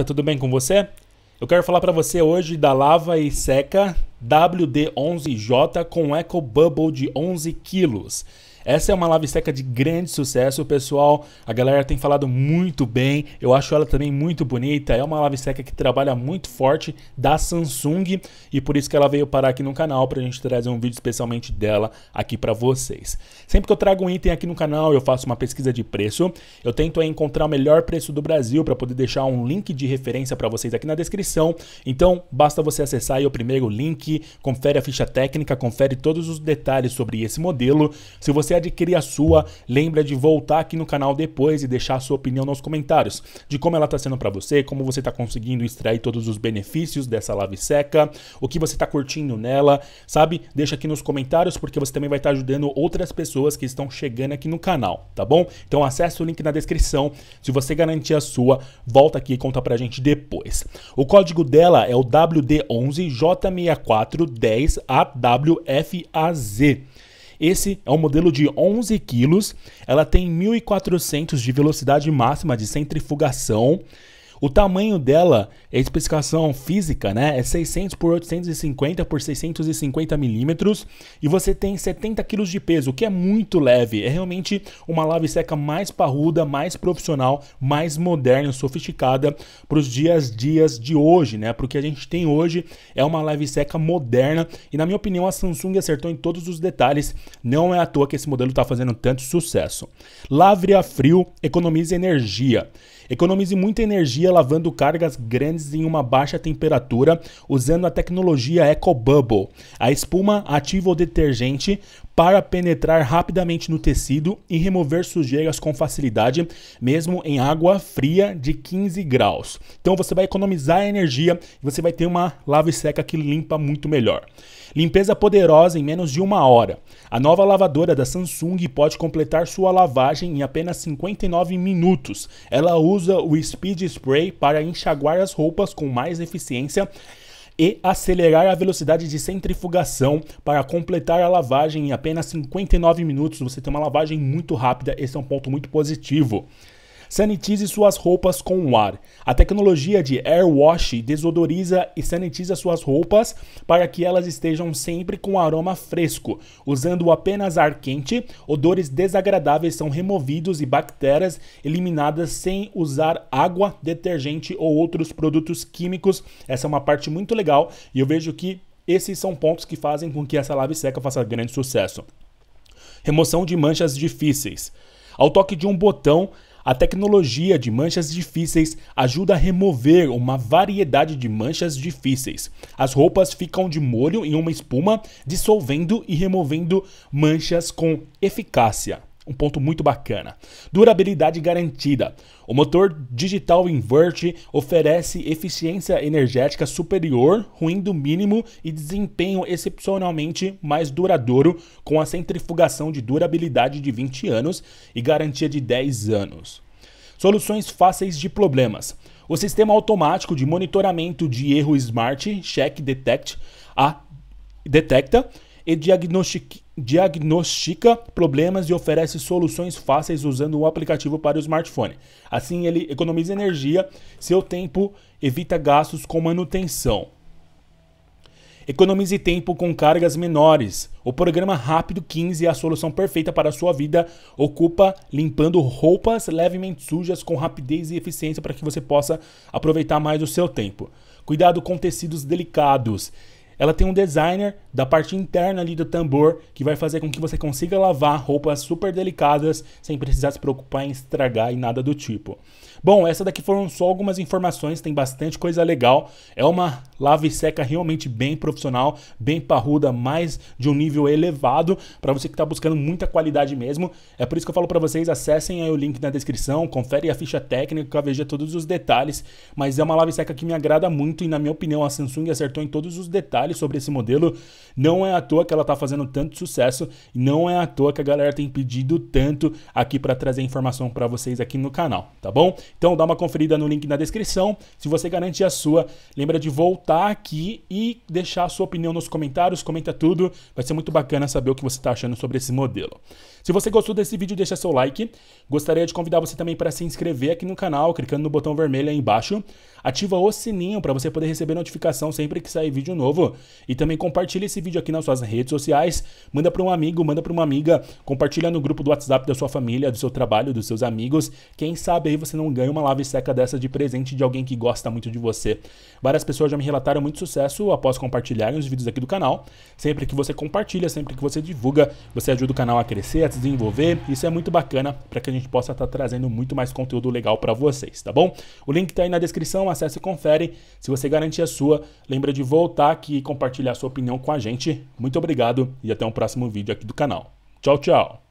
Tá tudo bem com você? Eu quero falar para você hoje da lava e seca WD11J com Eco Bubble de 11 quilos. Essa é uma live seca de grande sucesso, pessoal. A galera tem falado muito bem. Eu acho ela também muito bonita. É uma live seca que trabalha muito forte da Samsung e por isso que ela veio parar aqui no canal para a gente trazer um vídeo especialmente dela aqui para vocês. Sempre que eu trago um item aqui no canal, eu faço uma pesquisa de preço. Eu tento encontrar o melhor preço do Brasil para poder deixar um link de referência para vocês aqui na descrição. Então, basta você acessar aí o primeiro link, confere a ficha técnica, confere todos os detalhes sobre esse modelo. Se você você adquirir a sua, lembra de voltar aqui no canal depois e deixar a sua opinião nos comentários de como ela está sendo para você, como você está conseguindo extrair todos os benefícios dessa lave seca, o que você está curtindo nela, sabe? Deixa aqui nos comentários porque você também vai estar tá ajudando outras pessoas que estão chegando aqui no canal, tá bom? Então acessa o link na descrição. Se você garantir a sua, volta aqui e conta pra gente depois. O código dela é o WD11J6410AWFAZ. Esse é um modelo de 11 quilos, ela tem 1.400 de velocidade máxima de centrifugação, o tamanho dela, a especificação física, né, é 600 por 850 por 650 milímetros e você tem 70 quilos de peso, o que é muito leve. É realmente uma lave seca mais parruda, mais profissional, mais moderna, sofisticada para os dias dias de hoje, né? Porque a gente tem hoje é uma lave seca moderna e na minha opinião a Samsung acertou em todos os detalhes. Não é à toa que esse modelo está fazendo tanto sucesso. Lavre a frio, economize energia. Economize muita energia lavando cargas grandes em uma baixa temperatura usando a tecnologia EcoBubble. A espuma ativa o detergente para penetrar rapidamente no tecido e remover sujeiras com facilidade, mesmo em água fria de 15 graus. Então você vai economizar energia e você vai ter uma lava e seca que limpa muito melhor. Limpeza poderosa em menos de uma hora. A nova lavadora da Samsung pode completar sua lavagem em apenas 59 minutos. Ela usa o Speed Spray para enxaguar as roupas com mais eficiência e acelerar a velocidade de centrifugação para completar a lavagem em apenas 59 minutos. Você tem uma lavagem muito rápida, esse é um ponto muito positivo. Sanitize suas roupas com o ar. A tecnologia de Air Wash desodoriza e sanitiza suas roupas para que elas estejam sempre com aroma fresco. Usando apenas ar quente, odores desagradáveis são removidos e bactérias eliminadas sem usar água, detergente ou outros produtos químicos. Essa é uma parte muito legal e eu vejo que esses são pontos que fazem com que essa lave seca faça grande sucesso. Remoção de manchas difíceis. Ao toque de um botão, a tecnologia de manchas difíceis ajuda a remover uma variedade de manchas difíceis. As roupas ficam de molho em uma espuma, dissolvendo e removendo manchas com eficácia. Um ponto muito bacana. Durabilidade garantida. O motor digital Invert oferece eficiência energética superior, ruim do mínimo e desempenho excepcionalmente mais duradouro, com a centrifugação de durabilidade de 20 anos e garantia de 10 anos. Soluções fáceis de problemas. O sistema automático de monitoramento de erro Smart Check Detect a, detecta e diagnostica diagnostica problemas e oferece soluções fáceis usando o aplicativo para o smartphone. Assim, ele economiza energia, seu tempo, evita gastos com manutenção. Economize tempo com cargas menores. O programa Rápido 15 é a solução perfeita para a sua vida. Ocupa limpando roupas levemente sujas com rapidez e eficiência para que você possa aproveitar mais o seu tempo. Cuidado com tecidos delicados. Ela tem um designer da parte interna ali do tambor que vai fazer com que você consiga lavar roupas super delicadas sem precisar se preocupar em estragar e nada do tipo. Bom, essa daqui foram só algumas informações, tem bastante coisa legal. É uma lava e seca realmente bem profissional, bem parruda, mais de um nível elevado, para você que está buscando muita qualidade mesmo. É por isso que eu falo para vocês, acessem aí o link na descrição, confere a ficha técnica, veja todos os detalhes, mas é uma lava e seca que me agrada muito e na minha opinião a Samsung acertou em todos os detalhes sobre esse modelo. Não é à toa que ela está fazendo tanto sucesso, não é à toa que a galera tem pedido tanto aqui para trazer informação para vocês aqui no canal, tá bom? Então dá uma conferida no link na descrição. Se você garante a sua, lembra de voltar voltar aqui e deixar a sua opinião nos comentários, comenta tudo, vai ser muito bacana saber o que você está achando sobre esse modelo. Se você gostou desse vídeo, deixa seu like. Gostaria de convidar você também para se inscrever aqui no canal, clicando no botão vermelho aí embaixo. Ativa o sininho para você poder receber notificação sempre que sair vídeo novo. E também compartilha esse vídeo aqui nas suas redes sociais, manda para um amigo, manda para uma amiga, compartilha no grupo do WhatsApp da sua família, do seu trabalho, dos seus amigos. Quem sabe aí você não ganha uma lave seca dessa de presente de alguém que gosta muito de você. Várias pessoas já me relacionaram Planetaram muito sucesso após compartilharem os vídeos aqui do canal. Sempre que você compartilha, sempre que você divulga, você ajuda o canal a crescer, a desenvolver. Isso é muito bacana para que a gente possa estar tá trazendo muito mais conteúdo legal para vocês, tá bom? O link está aí na descrição, acesse e confere. Se você garantir a sua, lembra de voltar aqui e compartilhar a sua opinião com a gente. Muito obrigado e até um próximo vídeo aqui do canal. Tchau, tchau!